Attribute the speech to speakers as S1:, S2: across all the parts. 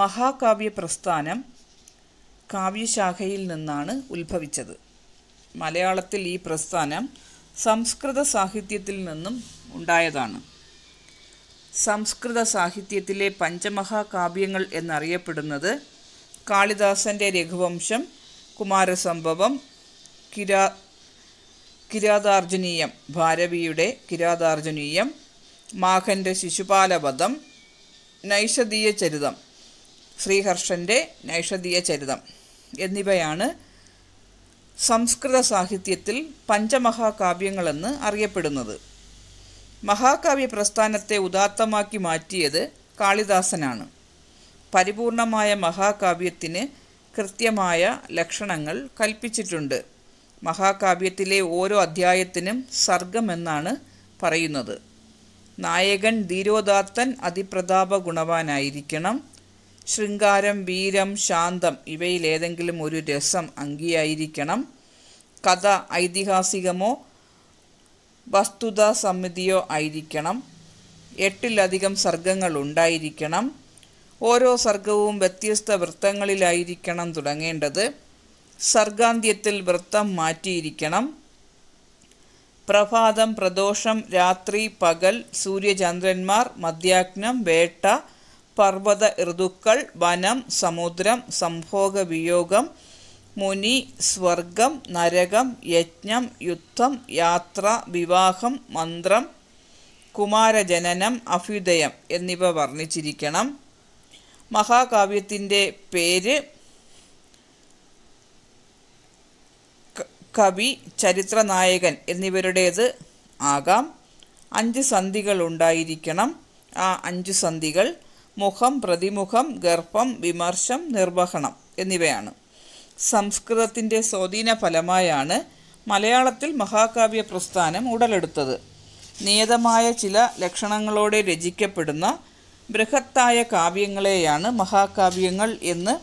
S1: മഹാകാവ്യ പ്രസ്ഥാനം കാവ്യശാഖയിൽ നിന്നാണ് ഉത്ഭവിച്ചത് മലയാളത്തിൽ ഈ പ്രസ്ഥാനം സംസ്കൃത സാഹിത്യത്തിൽ നിന്നും ഉണ്ടായതാണ് സംസ്കൃത സാഹിത്യത്തിലെ പഞ്ചമഹാകാവ്യങ്ങൾ എന്നറിയപ്പെടുന്നത് കാളിദാസൻ്റെ രഘുവംശം കുമാരസംഭവം കിരാ കിരാതാർജുനീയം ഭാരവിയുടെ കിരാതാർജുനീയം മാഘൻ്റെ ശിശുപാലവധം നൈഷധീയ ചരിതം ശ്രീഹർഷൻ്റെ നൈഷധീയ ചരിതം എന്നിവയാണ് സംസ്കൃത സാഹിത്യത്തിൽ പഞ്ചമഹാകാവ്യങ്ങളെന്ന് അറിയപ്പെടുന്നത് മഹാകാവ്യ പ്രസ്ഥാനത്തെ ഉദാത്തമാക്കി മാറ്റിയത് കാളിദാസനാണ് പരിപൂർണമായ മഹാകാവ്യത്തിന് കൃത്യമായ ലക്ഷണങ്ങൾ കൽപ്പിച്ചിട്ടുണ്ട് മഹാകാവ്യത്തിലെ ഓരോ അധ്യായത്തിനും സർഗമെന്നാണ് പറയുന്നത് നായകൻ ധീരോദാത്തൻ അതിപ്രതാപ ഗുണവാനായിരിക്കണം ശൃംഗാരം വീരം ശാന്തം ഇവയിലേതെങ്കിലും ഒരു രസം അങ്കിയായിരിക്കണം കഥ ഐതിഹാസികമോ വസ്തുതാ സമിതിയോ ആയിരിക്കണം എട്ടിലധികം സർഗങ്ങൾ ഉണ്ടായിരിക്കണം ഓരോ സർഗവും വ്യത്യസ്ത വൃത്തങ്ങളിലായിരിക്കണം തുടങ്ങേണ്ടത് സർഗാന്ത്യത്തിൽ വൃത്തം മാറ്റിയിരിക്കണം പ്രഭാതം പ്രദോഷം രാത്രി പകൽ സൂര്യചന്ദ്രന്മാർ മധ്യാഗ്നം വേട്ട പർവ്വത ഋതുക്കൾ വനം സമുദ്രം സംഭോഗവിയോഗം മുനി സ്വർഗം നരകം യജ്ഞം യുദ്ധം യാത്ര വിവാഹം മന്ത്രം കുമാരജനനം അഭ്യുദയം എന്നിവ വർണ്ണിച്ചിരിക്കണം മഹാകാവ്യത്തിൻ്റെ പേര് കവി ചരിത്രനായകൻ എന്നിവരുടേത് ആകാം അഞ്ച് സന്ധികൾ ഉണ്ടായിരിക്കണം ആ അഞ്ച് സന്ധികൾ മുഖം പ്രതിമുഖം ഗർഭം വിമർശം നിർവഹണം എന്നിവയാണ് സംസ്കൃതത്തിൻ്റെ സ്വാധീന ഫലമായാണ് മലയാളത്തിൽ മഹാകാവ്യ പ്രസ്ഥാനം ഉടലെടുത്തത് നിയതമായ ചില ലക്ഷണങ്ങളോടെ രചിക്കപ്പെടുന്ന ബൃഹത്തായ കാവ്യങ്ങളെയാണ് മഹാകാവ്യങ്ങൾ എന്ന്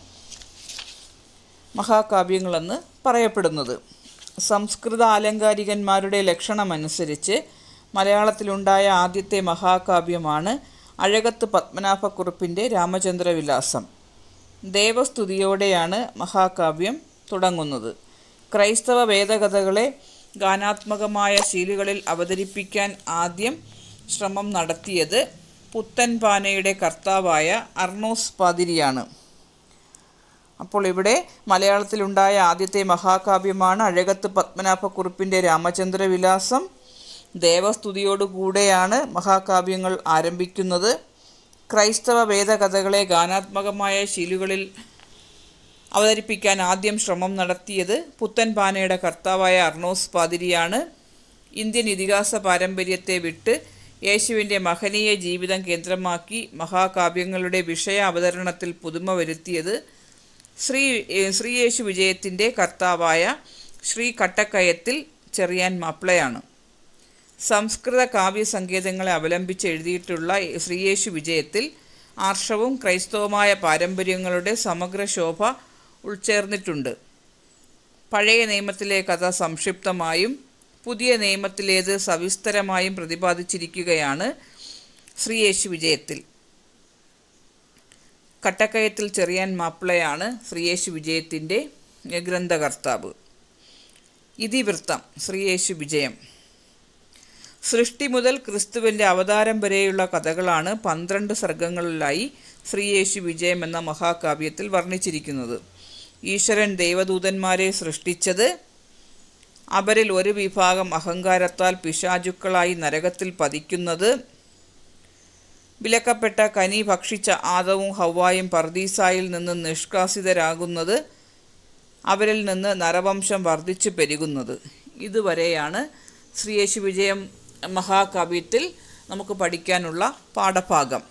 S1: മഹാകാവ്യങ്ങളെന്ന് പറയപ്പെടുന്നത് സംസ്കൃത ആലങ്കാരികന്മാരുടെ ലക്ഷണമനുസരിച്ച് മലയാളത്തിലുണ്ടായ ആദ്യത്തെ മഹാകാവ്യമാണ് അഴകത്ത് പത്മനാഭക്കുറുപ്പിൻ്റെ രാമചന്ദ്രവിലാസം ദേവസ്തുതിയോടെയാണ് മഹാകാവ്യം തുടങ്ങുന്നത് ക്രൈസ്തവ വേദകഥകളെ ഗാനാത്മകമായ ശീലുകളിൽ അവതരിപ്പിക്കാൻ ആദ്യം ശ്രമം നടത്തിയത് പുത്തൻപാനയുടെ കർത്താവായ അർണോസ് പാതിരിയാണ് അപ്പോൾ ഇവിടെ മലയാളത്തിലുണ്ടായ ആദ്യത്തെ മഹാകാവ്യമാണ് അഴകത്ത് പത്മനാഭക്കുറുപ്പിൻ്റെ രാമചന്ദ്രവിലാസം ദേവസ്തുതിയോടുകൂടെയാണ് മഹാകാവ്യങ്ങൾ ആരംഭിക്കുന്നത് ക്രൈസ്തവ വേദകഥകളെ ഗാനാത്മകമായ ശീലുകളിൽ അവതരിപ്പിക്കാൻ ആദ്യം ശ്രമം നടത്തിയത് പാനയുടെ കർത്താവായ അർണോസ് പാതിരിയാണ് ഇന്ത്യൻ ഇതിഹാസ പാരമ്പര്യത്തെ വിട്ട് യേശുവിൻ്റെ മഹനീയ ജീവിതം കേന്ദ്രമാക്കി മഹാകാവ്യങ്ങളുടെ വിഷയ അവതരണത്തിൽ പുതുമ വരുത്തിയത് ശ്രീ ശ്രീയേശു വിജയത്തിൻ്റെ കർത്താവായ ശ്രീ കട്ടക്കയത്തിൽ ചെറിയാൻ മാപ്പിളയാണ് സംസ്കൃത കാവ്യ സങ്കേതങ്ങളെ അവലംബിച്ച് എഴുതിയിട്ടുള്ള ശ്രീയേശു വിജയത്തിൽ ആർഷവും ക്രൈസ്തവമായ പാരമ്പര്യങ്ങളുടെ സമഗ്ര ശോഭ ഉൾച്ചേർന്നിട്ടുണ്ട് പഴയ നിയമത്തിലെ കഥ സംക്ഷിപ്തമായും പുതിയ നിയമത്തിലേത് സവിസ്തരമായും പ്രതിപാദിച്ചിരിക്കുകയാണ് ശ്രീയേശു വിജയത്തിൽ കട്ടക്കയത്തിൽ ചെറിയാൻ മാപ്പിളയാണ് ശ്രീയേശു വിജയത്തിൻ്റെ ഗ്രന്ഥകർത്താവ് ഇതിവൃത്തം ശ്രീയേശു വിജയം സൃഷ്ടി മുതൽ ക്രിസ്തുവിൻ്റെ അവതാരം വരെയുള്ള കഥകളാണ് പന്ത്രണ്ട് സർഗങ്ങളിലായി ശ്രീയേശു വിജയം എന്ന മഹാകാവ്യത്തിൽ വർണ്ണിച്ചിരിക്കുന്നത് ഈശ്വരൻ ദൈവദൂതന്മാരെ സൃഷ്ടിച്ചത് അവരിൽ ഒരു വിഭാഗം അഹങ്കാരത്താൽ പിശാചുക്കളായി നരകത്തിൽ പതിക്കുന്നത് വിലക്കപ്പെട്ട കനി ഭക്ഷിച്ച ആദവും ഹവായും പർദീസായിൽ നിന്ന് നിഷ്കാസിതരാകുന്നത് അവരിൽ നിന്ന് നരവംശം വർദ്ധിച്ചു പെരുകുന്നത് ഇതുവരെയാണ് ശ്രീയേശു വിജയം മഹാകാവ്യത്തിൽ നമുക്ക് പഠിക്കാനുള്ള പാഠഭാഗം